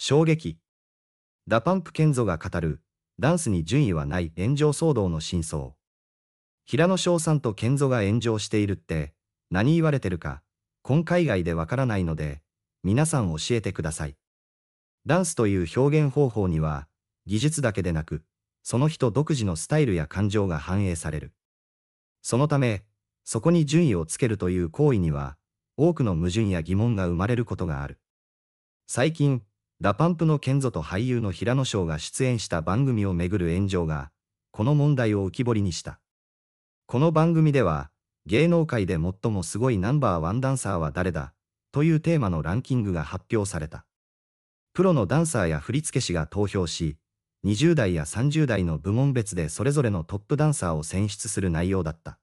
衝撃。ダパンプケンゾが語る、ダンスに順位はない炎上騒動の真相。平野翔さんとケンが炎上しているって、何言われてるか、今海外でわからないので、皆さん教えてください。ダンスという表現方法には、技術だけでなく、その人独自のスタイルや感情が反映される。そのため、そこに順位をつけるという行為には、多くの矛盾や疑問が生まれることがある。最近、ダパンプのケンと俳優の平野翔が出演した番組をめぐる炎上が、この問題を浮き彫りにした。この番組では、芸能界で最もすごいナンバーワンダンサーは誰だというテーマのランキングが発表された。プロのダンサーや振付師が投票し、20代や30代の部門別でそれぞれのトップダンサーを選出する内容だった。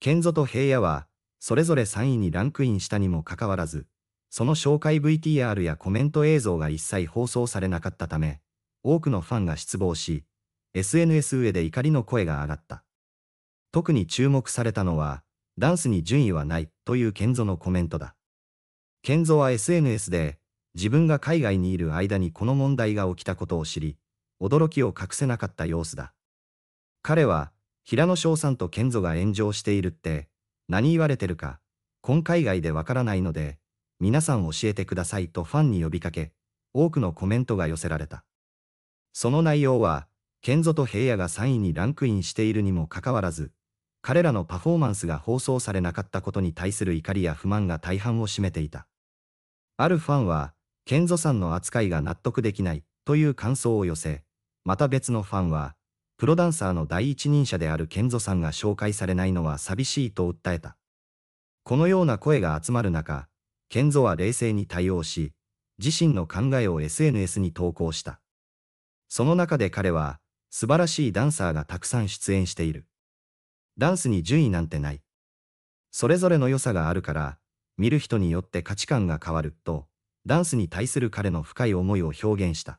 ケンと平野は、それぞれ3位にランクインしたにもかかわらず、その紹介 VTR やコメント映像が一切放送されなかったため、多くのファンが失望し、SNS 上で怒りの声が上がった。特に注目されたのは、ダンスに順位はないというケンゾのコメントだ。ケンゾは SNS で、自分が海外にいる間にこの問題が起きたことを知り、驚きを隠せなかった様子だ。彼は、平野翔さんとケンゾが炎上しているって、何言われてるか、今海外でわからないので、皆さん教えてくださいとファンに呼びかけ、多くのコメントが寄せられた。その内容は、ンゾと平野が3位にランクインしているにもかかわらず、彼らのパフォーマンスが放送されなかったことに対する怒りや不満が大半を占めていた。あるファンは、ンゾさんの扱いが納得できないという感想を寄せ、また別のファンは、プロダンサーの第一人者であるンゾさんが紹介されないのは寂しいと訴えた。このような声が集まる中、ケンゾは冷静に対応し、自身の考えを SNS に投稿した。その中で彼は、素晴らしいダンサーがたくさん出演している。ダンスに順位なんてない。それぞれの良さがあるから、見る人によって価値観が変わると、ダンスに対する彼の深い思いを表現した。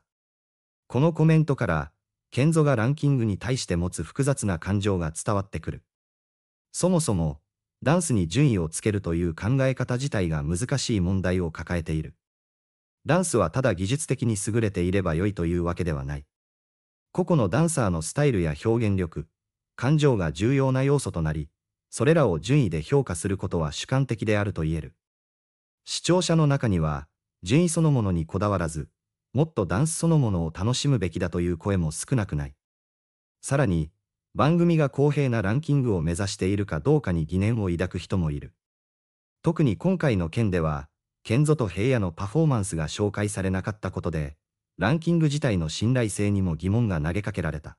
このコメントから、ケンゾがランキングに対して持つ複雑な感情が伝わってくる。そもそも、ダンスに順位をつけるという考え方自体が難しい問題を抱えている。ダンスはただ技術的に優れていれば良いというわけではない。個々のダンサーのスタイルや表現力、感情が重要な要素となり、それらを順位で評価することは主観的であると言える。視聴者の中には、順位そのものにこだわらず、もっとダンスそのものを楽しむべきだという声も少なくない。さらに、番組が公平なランキングを目指しているかどうかに疑念を抱く人もいる。特に今回の件では、賢ゾと平野のパフォーマンスが紹介されなかったことで、ランキング自体の信頼性にも疑問が投げかけられた。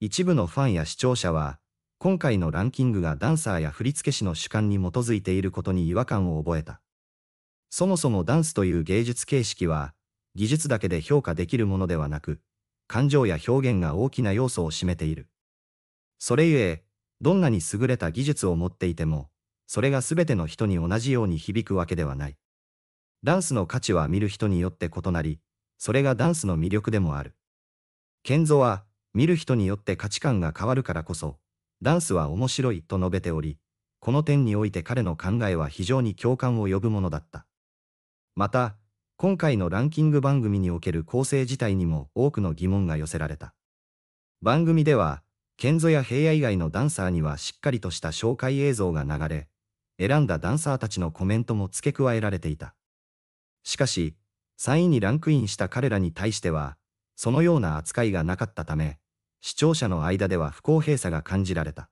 一部のファンや視聴者は、今回のランキングがダンサーや振付師の主観に基づいていることに違和感を覚えた。そもそもダンスという芸術形式は、技術だけで評価できるものではなく、感情や表現が大きな要素を占めている。それゆえ、どんなに優れた技術を持っていても、それが全ての人に同じように響くわけではない。ダンスの価値は見る人によって異なり、それがダンスの魅力でもある。ケンゾは、見る人によって価値観が変わるからこそ、ダンスは面白いと述べており、この点において彼の考えは非常に共感を呼ぶものだった。また、今回のランキング番組における構成自体にも多くの疑問が寄せられた。番組では、ケンゾや平野以外のダンサーにはしっかりとした紹介映像が流れ、選んだダンサーたちのコメントも付け加えられていた。しかし、3位にランクインした彼らに対しては、そのような扱いがなかったため、視聴者の間では不公平さが感じられた。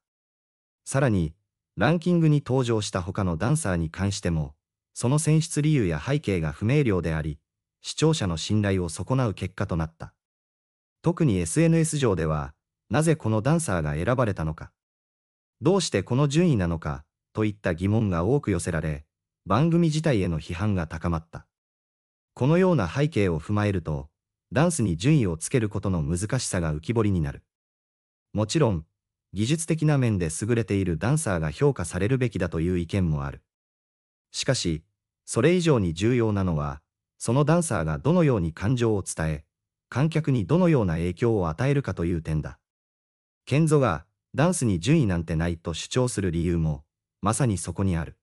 さらに、ランキングに登場した他のダンサーに関しても、その選出理由や背景が不明瞭であり、視聴者の信頼を損なう結果となった。特に SNS 上では、なぜこのダンサーが選ばれたのか、どうしてこの順位なのか、といった疑問が多く寄せられ、番組自体への批判が高まった。このような背景を踏まえると、ダンスに順位をつけることの難しさが浮き彫りになる。もちろん、技術的な面で優れているダンサーが評価されるべきだという意見もある。しかし、それ以上に重要なのは、そのダンサーがどのように感情を伝え、観客にどのような影響を与えるかという点だ。ケンゾがダンスに順位なんてないと主張する理由も、まさにそこにある。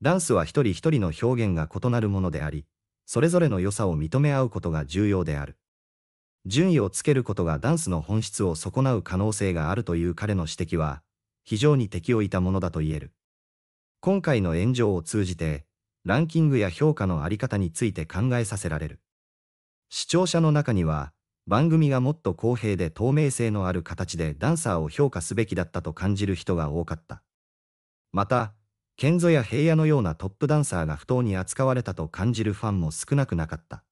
ダンスは一人一人の表現が異なるものであり、それぞれの良さを認め合うことが重要である。順位をつけることがダンスの本質を損なう可能性があるという彼の指摘は、非常に敵をいたものだと言える。今回の炎上を通じて、ランキングや評価のあり方について考えさせられる。視聴者の中には、番組がもっと公平で透明性のある形でダンサーを評価すべきだったと感じる人が多かった。また、賢三や平野のようなトップダンサーが不当に扱われたと感じるファンも少なくなかった。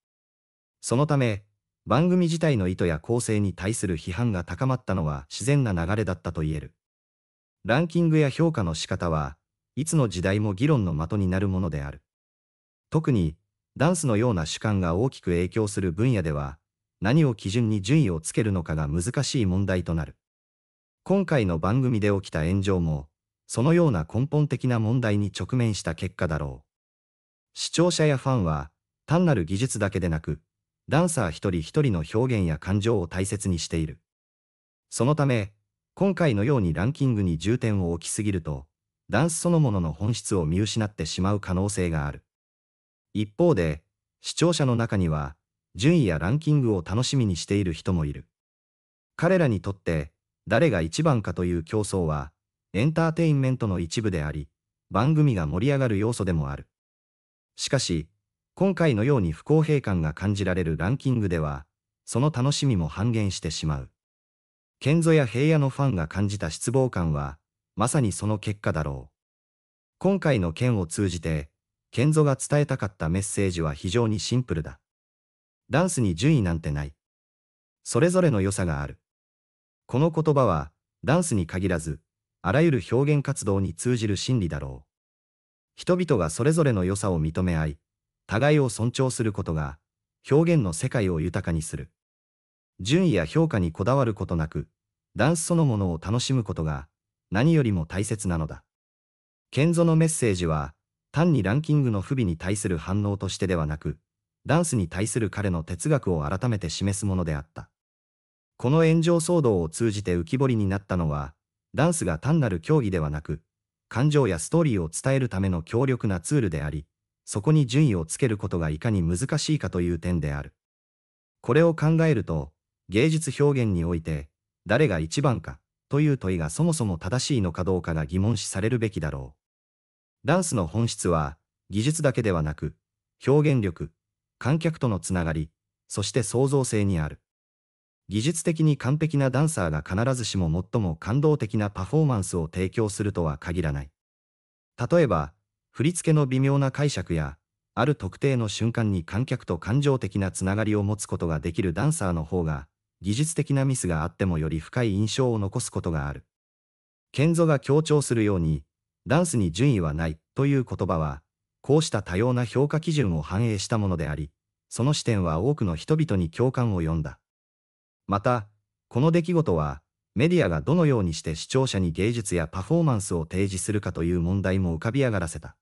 そのため、番組自体の意図や構成に対する批判が高まったのは自然な流れだったと言える。ランキングや評価の仕方はいつの時代も議論の的になるものである。特に、ダンスのような主観が大きく影響する分野では、何を基準に順位をつけるのかが難しい問題となる。今回の番組で起きた炎上も、そのような根本的な問題に直面した結果だろう。視聴者やファンは、単なる技術だけでなく、ダンサー一人一人の表現や感情を大切にしている。そのため、今回のようにランキングに重点を置きすぎると、ダンスそのものの本質を見失ってしまう可能性がある。一方で、視聴者の中には、順位やランキングを楽しみにしている人もいる。彼らにとって、誰が一番かという競争は、エンターテインメントの一部であり、番組が盛り上がる要素でもある。しかし、今回のように不公平感が感じられるランキングでは、その楽しみも半減してしまう。賢人や平野のファンが感じた失望感は、まさにその結果だろう。今回の件を通じて、賢人が伝えたかったメッセージは非常にシンプルだ。ダンスに順位なんてない。それぞれの良さがある。この言葉は、ダンスに限らず、あらゆる表現活動に通じる心理だろう。人々がそれぞれの良さを認め合い、互いを尊重することが、表現の世界を豊かにする。順位や評価にこだわることなく、ダンスそのものを楽しむことが、何よりも大切なのだ。ケンゾのメッセージは、単にランキングの不備に対する反応としてではなく、ダンスに対する彼の哲学を改めて示すものであった。この炎上騒動を通じて浮き彫りになったのは、ダンスが単なる競技ではなく、感情やストーリーを伝えるための強力なツールであり、そこに順位をつけることがいかに難しいかという点である。これを考えると、芸術表現において、誰が一番か、という問いがそもそも正しいのかどうかが疑問視されるべきだろう。ダンスの本質は、技術だけではなく、表現力、観客とのつながり、そして創造性にある。技術的に完璧なダンサーが必ずしも最も感動的なパフォーマンスを提供するとは限らない。例えば、振り付けの微妙な解釈や、ある特定の瞬間に観客と感情的なつながりを持つことができるダンサーの方が、技術的なミスがあってもより深い印象を残すことがある。ケンゾが強調するように、ダンスに順位はないという言葉は、こうした多様な評価基準を反映したものであり、その視点は多くの人々に共感を呼んだ。また、この出来事は、メディアがどのようにして視聴者に芸術やパフォーマンスを提示するかという問題も浮かび上がらせた。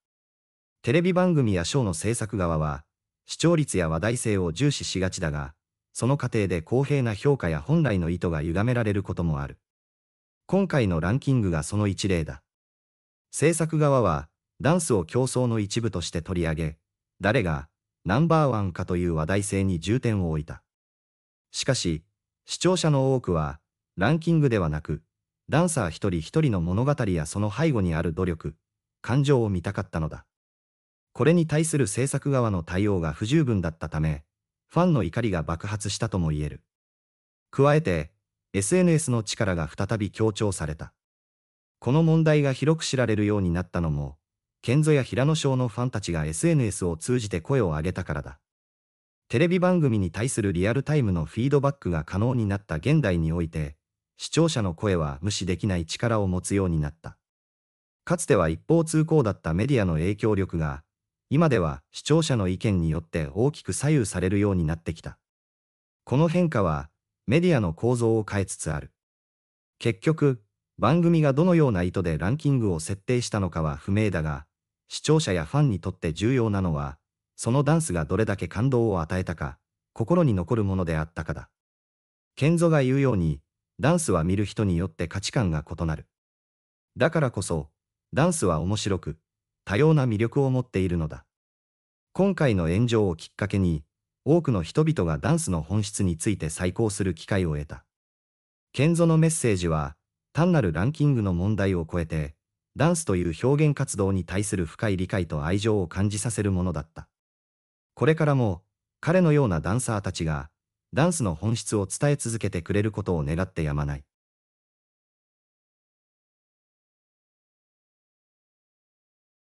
テレビ番組やショーの制作側は、視聴率や話題性を重視しがちだが、その過程で公平な評価や本来の意図が歪められることもある。今回のランキングがその一例だ。制作側は、ダンスを競争の一部として取り上げ、誰がナンバーワンかという話題性に重点を置いた。しかし、視聴者の多くは、ランキングではなく、ダンサー一人一人の物語やその背後にある努力、感情を見たかったのだ。これに対する制作側の対応が不十分だったため、ファンの怒りが爆発したとも言える。加えて、SNS の力が再び強調された。この問題が広く知られるようになったのも、賢三や平野賞のファンたちが SNS を通じて声を上げたからだ。テレビ番組に対するリアルタイムのフィードバックが可能になった現代において、視聴者の声は無視できない力を持つようになった。かつては一方通行だったメディアの影響力が、今では視聴者の意見によって大きく左右されるようになってきた。この変化は、メディアの構造を変えつつある。結局、番組がどのような意図でランキングを設定したのかは不明だが、視聴者やファンにとって重要なのは、そのダンスがどれだけ感動を与えたか、心に残るものであったかだ。ケンゾが言うように、ダンスは見る人によって価値観が異なる。だからこそ、ダンスは面白く、多様な魅力を持っているのだ。今回の炎上をきっかけに、多くの人々がダンスの本質について再考する機会を得た。ケンゾのメッセージは、単なるランキングの問題を超えて、ダンスという表現活動に対する深い理解と愛情を感じさせるものだった。これからも、彼のようなダンサーたちが、ダンスの本質を伝え続けてくれることを願ってやまない。